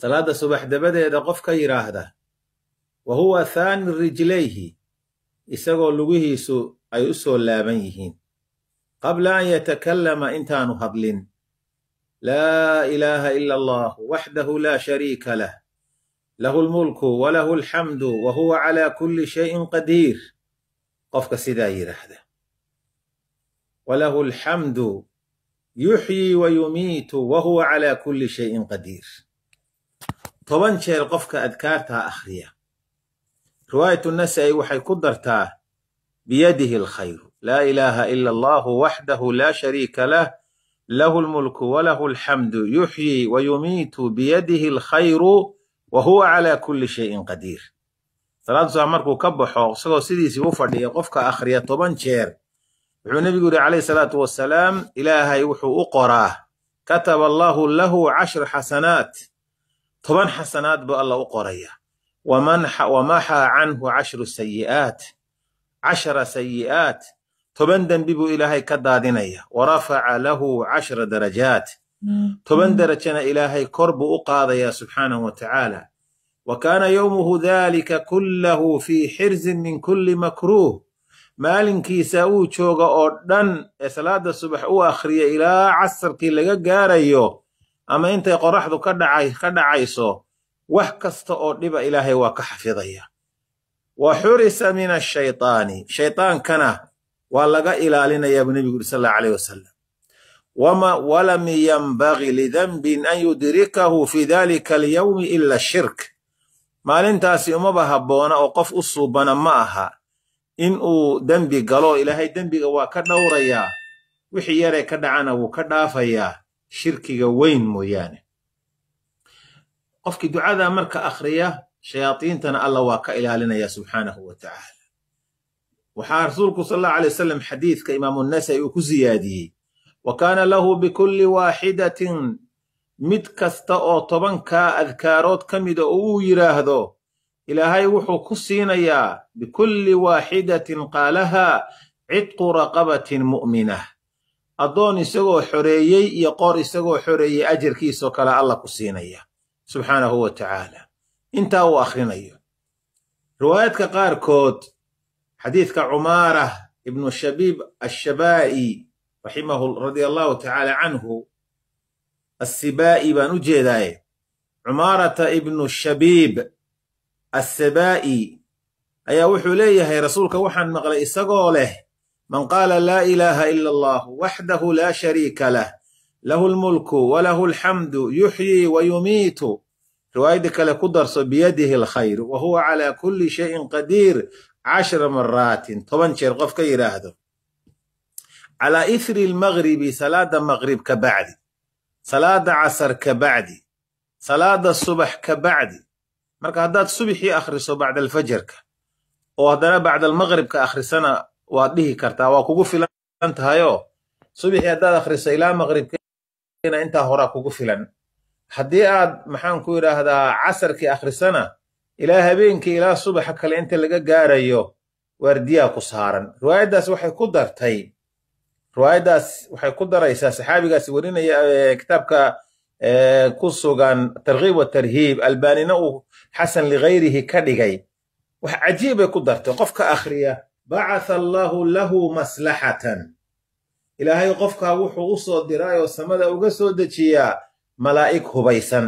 salaada subax dabadeeda qof yidhaahda wa huwa thaani rijlayhi isagoo lugihiisu ay u soo laaban yihiin qabla an yatakallama intaanu hadlin laa ilaaha ila allah waxdahu laa shariika lah lahu lmulku walahu alxamdu wa huwa calaa kulli shayin qadiir qofka sidaa yidhaahda walahu alxamdu yuxyii wa yumiitu wa huwa calaa kulli shayin qadiir toban jeer qofka adkaartaa akhriya riwaayatunasa'i waxay ku dartaa biyadihi alkhayru laa ilaaha ila allahu waxdahu laa shariika lah lahu lmulku walahu alxamdu yuxyi wayumiitu biyadihi alkhayru wa huwa calaa kulli shayin qadiir salaadu saa markuu ka baxo isagoo sidiisii u fadhiya qofka akhriya toban jeer wuxuu nebigu yuri calayhi salaatu wasalaam ilaahay wuxuu u qoraa kataba allahu lahu cashra xasanaat toban xasanaad buu alla u qoraya wamaxaa canhu cashru sayi'aat cashara sayi'aat toban dembi buu ilaahay ka daadinaya warafaca lahu cashra darajaat mm-hmm. toban darajana ilaahay kor buu u qaadayaa subxaanahu wa tacaala wa kaana yowmuhu daalika kullahu fii xirzin min kulli makruuh maalinkiisa uu jooga oo dhan ee salaada subax u akhriya ilaa casarkii laga gaarayo ama intay qoraxdu ka dhacayso wax kasta oo dhiba ilaahay waa ka xafidaya wa xurisa min ashaytaani shaytaankana waa laga ilaalinaya buu nebigu yuri sal allahu aleyh wasalam walam yanbagi lidanbin an yudrikahu fi dalika alyowmi ila shirk maalintaasi umaba habboona oo qof u suubana ma aha in uu dembi galo ilaahay dembiga waa ka dhowrayaa wixii yaree ka dhacana wuu ka dhaafayaa shirkiga weyn mooyaane qofkii ducada marka akhriya shayaadiintana alla waa ka ilaalinaya subxaanahu wa waxaa rasuulku sal allahu aley wasalam xadiidka imaamunasai uu ku siyaadiyey wa kaana lahu bikulli waaxidatin mid kasta oo tobankaa adkaarood ka mida ah oo uu yidhaahdo ilaahay wuxuu ku siinayaa bikulli waaxidatin qaalaha cidqu raqabatin mu'minah addoon isagoo xoreeyey iyo qoor isagoo xoreeyey ajirkiisoo kale alla ku siinaya subxaanahu wa tacaala intaa uu akhrinayo riwaayaadka qaarkood xadiidka cumaarah ibnu shabiib ashabaa'i raximahu radia allahu tacaala canhu assibaa'i baan u jeedaaye cumaarata ibnu shabiib assibaa'i ayaa wuxuu leeyahay rasuulka waxaan maqlay isagoo leh من قال لا اله الا الله وحده لا شريك له له الملك وله الحمد يحيي ويميت روايه kale ku بيده الخير وهو على كل شيء قدير عشر مرات toban jeer qof ka على اثر المغرب صلاة مغرب كبعدي صلاة عصر كبعدي صلاة الصبح كبعدي marka haddaad subxii akhriso bacda alfajrka oo haddana bacda almaqribka akhrisana waad dhihi kartaa waa kugu filan tahayo subixii haddaad akhriso ilaa maqribkeena intaa horaa kugu filan haddii aad maxaan ku yidhaahdaa casarkii akhrisana ilaa habeenkii ilaa subaxa kale inta laga gaarayo waardiyaa ku saaran riwaayaddaas waxay ku dartay riwaayaddaas waxay ku daraysaa saxaabigaasi werinaya kitaabka ku sugan tarkiib watarhiib albaanina uu xasan ligayrihi ka dhigay wax cajiibay ku dartay qofka akhriya bacatha allaahu lahu maslaxatan ilaahay qofkaa wuxuu u soo diraayoo samada uga soo dejiyaa malaa'ig hubaysan